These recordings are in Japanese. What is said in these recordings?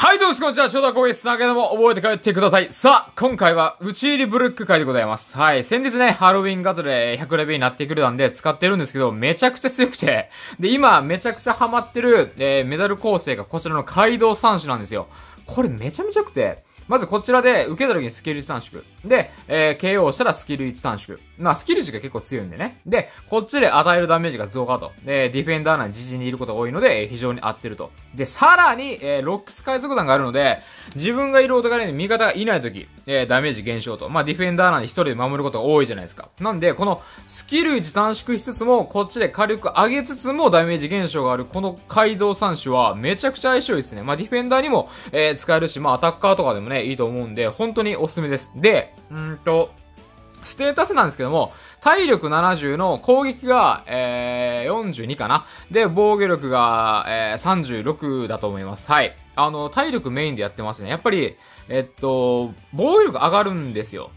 はい、どうもです。こんゃあ、は。翔太光です。何回でも覚えて帰ってください。さあ、今回は、打ち入りブルック会でございます。はい、先日ね、ハロウィンガズレ100レベルになってくれたんで、使ってるんですけど、めちゃくちゃ強くて、で、今、めちゃくちゃハマってる、えー、メダル構成がこちらの街道3種なんですよ。これめちゃめちゃくて、まずこちらで、受けた時にスキル1短縮。で、えー、KO したらスキル1短縮。まあ、スキル値が結構強いんでね。で、こっちで与えるダメージが増加と。で、ディフェンダー内自陣にいることが多いので、非常に合ってると。で、さらに、えー、ロックス海賊団があるので、自分がいるお互いに味方がいない時、えー、ダメージ減少と。まあ、ディフェンダーなんで一人で守ることが多いじゃないですか。なんで、このスキル1短縮しつつも、こっちで火力上げつつもダメージ減少がある、このドウ3種はめちゃくちゃ相性いいですね。まあ、ディフェンダーにも、えー、使えるし、まあ、アタッカーとかでもね、いいと思うんで、本当におすすめです。で、んんと、ステータスなんですけども、体力70の攻撃が、えー、42かな。で、防御力が、えー、36だと思います。はい。あの、体力メインでやってますね。やっぱり、えっと、防御力上がるんですよ。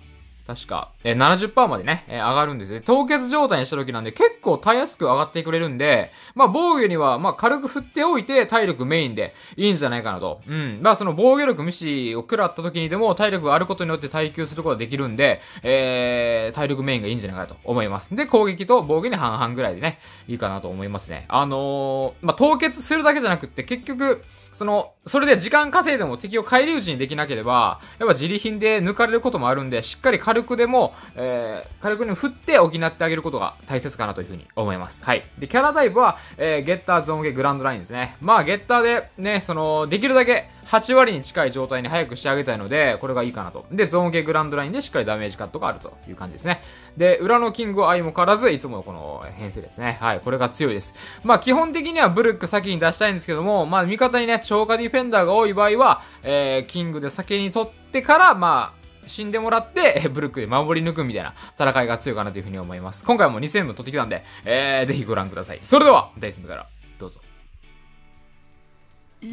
確か、えー、70%までね、えー、上がるんですね。凍結状態にした時なんで結構たやすく上がってくれるんで、まあ防御には、まあ軽く振っておいて体力メインでいいんじゃないかなと。うん。まあその防御力無視を食らった時にでも体力があることによって耐久することができるんで、えー、体力メインがいいんじゃないかなと思います。で、攻撃と防御に半々ぐらいでね、いいかなと思いますね。あのー、まあ凍結するだけじゃなくって結局、その、それで時間稼いでも敵を返り討ちにできなければ、やっぱ自利品で抜かれることもあるんで、しっかり軽軽くでも、えー、軽くに振って補ってあげることが大切かなというふうに思います。はい。で、キャラタイプは、えー、ゲッター、ゾンゲ、グランドラインですね。まあ、ゲッターで、ね、その、できるだけ、8割に近い状態に早くしてあげたいので、これがいいかなと。で、ゾーン系グランドラインでしっかりダメージカットがあるという感じですね。で、裏のキングは相も変わらず、いつものこの編成ですね。はい、これが強いです。まあ、基本的にはブルック先に出したいんですけども、まあ、味方にね、超過ディフェンダーが多い場合は、えー、キングで先に取ってから、まあ、死んでもらって、えブルックで守り抜くみたいな戦いが強いかなというふうに思います。今回も2000分取ってきたんで、えー、ぜひご覧ください。それでは、第スムから、どうぞ。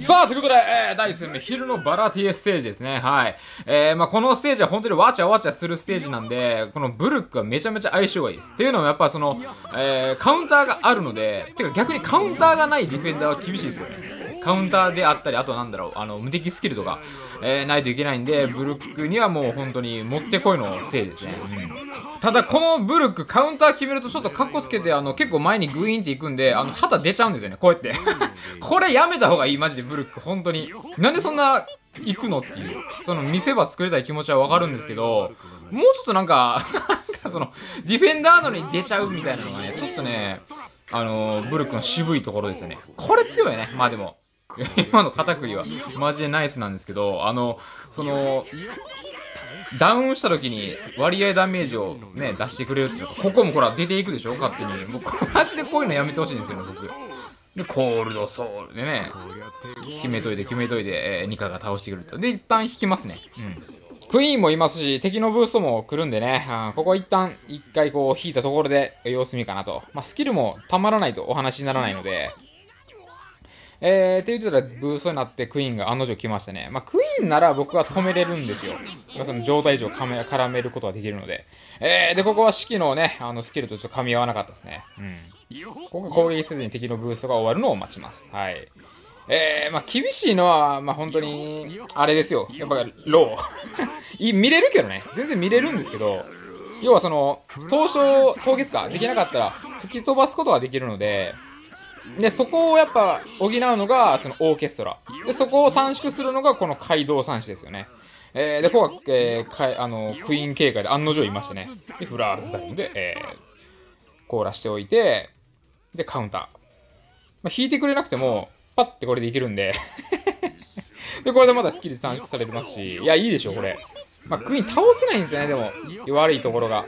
さあ、ということで、えー、第1目、昼のバラティエステージですね。はい。えー、まあ、このステージは本当にわちゃわちゃするステージなんで、このブルックはめちゃめちゃ相性がいいです。っていうのもやっぱその、えー、カウンターがあるので、てか逆にカウンターがないディフェンダーは厳しいですよね。カウンターであったり、あとなんだろう、あの、無敵スキルとか、えー、ないといけないんで、ブルックにはもう本当にもってこいのせいですね。うん、ただ、このブルック、カウンター決めるとちょっとカッコつけて、あの、結構前にグイーンっていくんで、あの、旗出ちゃうんですよね、こうやって。これやめた方がいい、マジでブルック、本当に。なんでそんな、行くのっていう。その、見せ場作りたい気持ちはわかるんですけど、もうちょっとなんかその、ディフェンダーのに出ちゃうみたいなのがね、ちょっとね、あのー、ブルックの渋いところですよね。これ強いね。まあでも。今の肩栗はマジでナイスなんですけどあのそのダウンした時に割合ダメージをね出してくれるっていうかここもほら出ていくでしょ勝手にもうマジでこういうのやめてほしいんですよ僕でコールドソウルでね決めといて決めといて、えー、ニカが倒してくるとで一旦引きますねうんクイーンもいますし、敵のブーストも来るんでね、うん、ここ一旦一回こう引いたところで様子見かなと。まあ、スキルもたまらないとお話にならないので、えー、って言ってたらブーストになってクイーンが案の定来ましたね。まあ、クイーンなら僕は止めれるんですよ。その状態以上絡めることができるので。えー、で、ここは式のね、あのスキルとちょっと噛み合わなかったですね。うん。ここ攻撃せずに敵のブーストが終わるのを待ちます。はい。えー、まあ、厳しいのは、まあ、本当に、あれですよ。やっぱ、ロー 見れるけどね。全然見れるんですけど、要はその、凍傷、凍結か、できなかったら、吹き飛ばすことができるので、で、そこをやっぱ補うのが、そのオーケストラ。で、そこを短縮するのが、この街道三種ですよね。えー、で、ここが、えー、かあの、クイーン警戒で案の定いましたね。で、フラーズタイムで、えー、凍らしておいて、で、カウンター。まあ、引いてくれなくても、パッてこれでいけるんで で、これでまだスキル短縮されてますし、いや、いいでしょ、これ。まあ、クイーン倒せないんですよね、でも。悪いところが。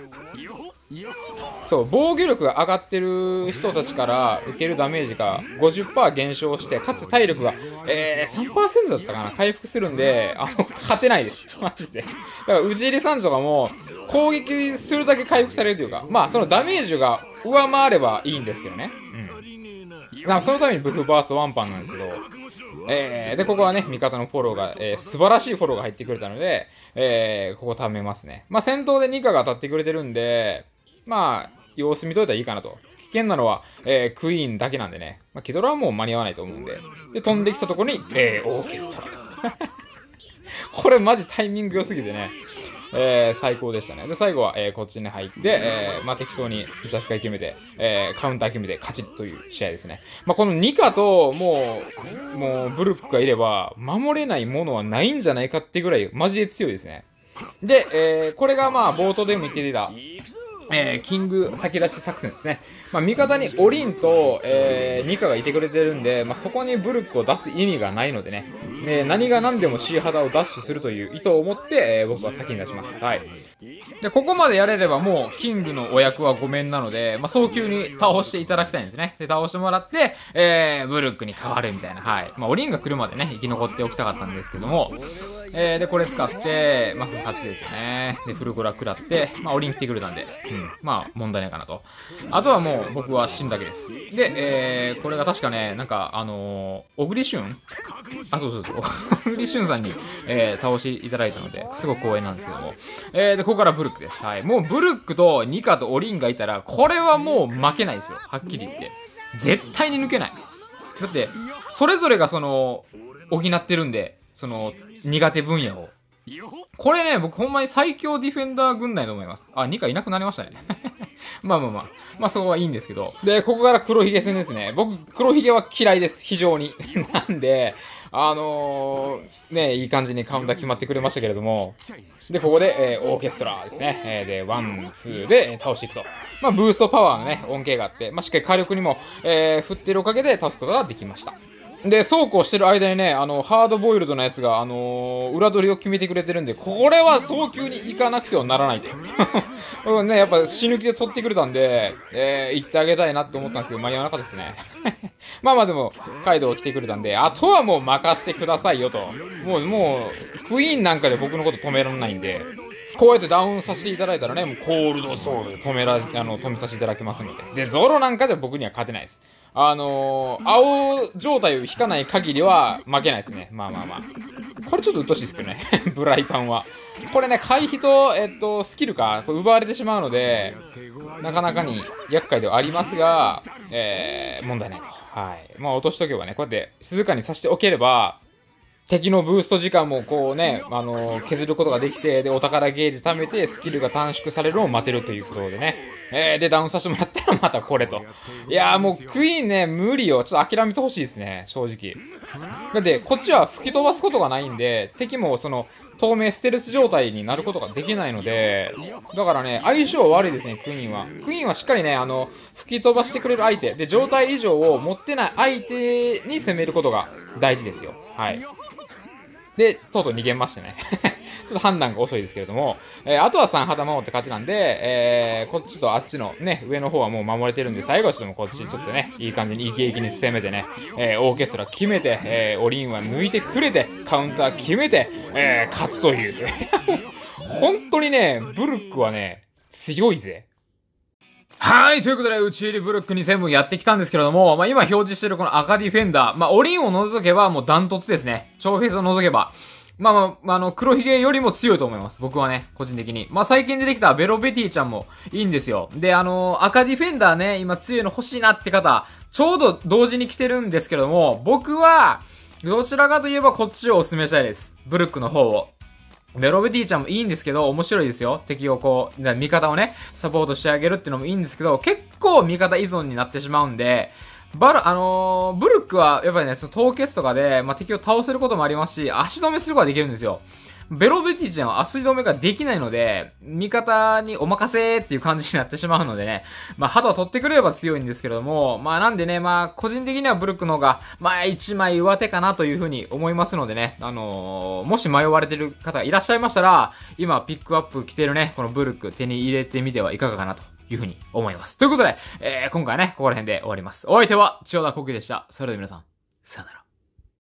そう防御力が上がってる人たちから受けるダメージが50%減少してかつ体力が、えー、3%だったかな回復するんであの勝てないです マジでだから氏入さんとかも攻撃するだけ回復されるというかまあそのダメージが上回ればいいんですけどねうんだからそのためにブフバーストワンパンなんですけど、えー、で、ここはね、味方のフォローが、えー、素晴らしいフォローが入ってくれたので、えー、ここ貯めますね。まあ、戦闘でニカが当たってくれてるんで、まあ、様子見といたらいいかなと。危険なのは、えー、クイーンだけなんでね。まあ、ケドラはもう間に合わないと思うんで。で、飛んできたとこに、えー、オーケストラ これマジタイミング良すぎてね。えー、最高でしたね。で、最後は、えー、こっちに入って、えー、まあ、適当にジャスカイ決めて、えー、カウンター決めて勝ちという試合ですね。まあ、このニカと、もう、もう、ブルックがいれば、守れないものはないんじゃないかってぐらい、マジで強いですね。で、えー、これがまあ、冒頭でも言ってた、えー、キング先出し作戦ですね。まあ、味方にオリンと、えー、ニカがいてくれてるんで、まあ、そこにブルックを出す意味がないのでね、ね何が何でもシーハダをダッシュするという意図を持って、えー、僕は先に出します。はい。で、ここまでやれればもう、キングのお役はごめんなので、まあ、早急に倒していただきたいんですね。で、倒してもらって、えー、ブルックに変わるみたいな。はい。まあ、オリンが来るまでね、生き残っておきたかったんですけども、えー、で、これ使って、まあ、復活ですよね。で、フルゴラ食らって、まあ、オリン来てくれたんで、うん。まあ、問題ないかなと。あとはもう、僕は死んだけです。で、えー、これが確かね、なんか、あのー、小栗旬あ、そうそうそう。小栗旬さんに、えー、倒していただいたので、すごく光栄なんですけども。えー、で、ここからブルックです。はい。もうブルックとニカとオリンがいたら、これはもう負けないですよ。はっきり言って。絶対に抜けない。だって、それぞれがその、補ってるんで、その、苦手分野を。これね、僕ほんまに最強ディフェンダー軍内と思います。あ、ニカいなくなりましたね。まあまあまあ。まあそこはいいんですけど。で、ここから黒ひげ戦ですね。僕、黒ひげは嫌いです。非常に。なんで、あのー、ね、いい感じにカウンター決まってくれましたけれども、で、ここで、えー、オーケストラですね、えー、で、ワン、ツーで倒していくと。まあ、ブーストパワーのね、恩恵があって、まあ、しっかり火力にも、え振ってるおかげで倒すことができました。で、そうこうしてる間にね、あの、ハードボイルドのやつが、あのー、裏取りを決めてくれてるんで、これは早急に行かなくてはならないと。う んね、やっぱ死ぬ気で取ってくれたんで、えー、行ってあげたいなって思ったんですけど、間に合わなかったですね。まあまあでも、カイドウ来てくれたんで、あとはもう任せてくださいよと。もう、もう、クイーンなんかで僕のこと止められないんで、こうやってダウンさせていただいたらね、もうコールドソウルで止めら、あの、止めさせていただきますので。で、ゾロなんかじゃ僕には勝てないです。あのー、青状態を引かない限りは負けないですね。まあまあまあ。これちょっと鬱陶しいですけどね。ブライパンは。これね、回避と、えっと、スキルか、これ奪われてしまうので、なかなかに厄介ではありますが、えー、問題ないと。はい。まあ、落としとけばね、こうやって静かにさしておければ、敵のブースト時間もこうね、あのー、削ることができて、で、お宝ゲージ貯めて、スキルが短縮されるのを待てるということでね。えー、で、ダウンさせてもらったらまたこれと。いやもうクイーンね、無理よ。ちょっと諦めてほしいですね、正直。だって、こっちは吹き飛ばすことがないんで、敵もその、透明ステルス状態になることができないので、だからね、相性悪いですね、クイーンは。クイーンはしっかりね、あの、吹き飛ばしてくれる相手、で、状態異常を持ってない相手に攻めることが大事ですよ。はい。で、とうとう逃げましてね。ちょっと判断が遅いですけれども、えー、あとは3旗守って勝ちなんで、えー、こっちとあっちのね、上の方はもう守れてるんで、最後はちょっとこっちちょっとね、いい感じにイケイケに攻めてね、えー、オーケストラ決めて、えー、オリンは抜いてくれて、カウンター決めて、えー、勝つという。本当にね、ブルックはね、強いぜ。はい。ということで、打ち入りブロック2000分やってきたんですけれども、まあ、今表示してるこの赤ディフェンダー、まあ、オリンを除けばもうダントツですね。超フェイスを除けば。まあまあ、あ、の、黒ひげよりも強いと思います。僕はね、個人的に。まあ、最近出てきたベロベティちゃんもいいんですよ。で、あのー、赤ディフェンダーね、今強いの欲しいなって方、ちょうど同時に来てるんですけども、僕は、どちらかといえばこっちをお勧めしたいです。ブルックの方を。メロベディちゃんもいいんですけど、面白いですよ。敵をこう、味方をね、サポートしてあげるってのもいいんですけど、結構味方依存になってしまうんで、バル、あのー、ブルックは、やっぱりね、その凍結とかで、まあ、敵を倒せることもありますし、足止めすることができるんですよ。ベロベティちゃんは足止めができないので、味方にお任せっていう感じになってしまうのでね、まあ、トを取ってくれれば強いんですけれども、まあ、なんでね、まあ、個人的にはブルックの方が、まあ、一枚上手かなというふうに思いますのでね、あのー、もし迷われてる方がいらっしゃいましたら、今、ピックアップ着てるね、このブルック手に入れてみてはいかがかなというふうに思います。ということで、えー、今回ね、ここら辺で終わります。お相手は、千代田コキでした。それでは皆さん、さよなら。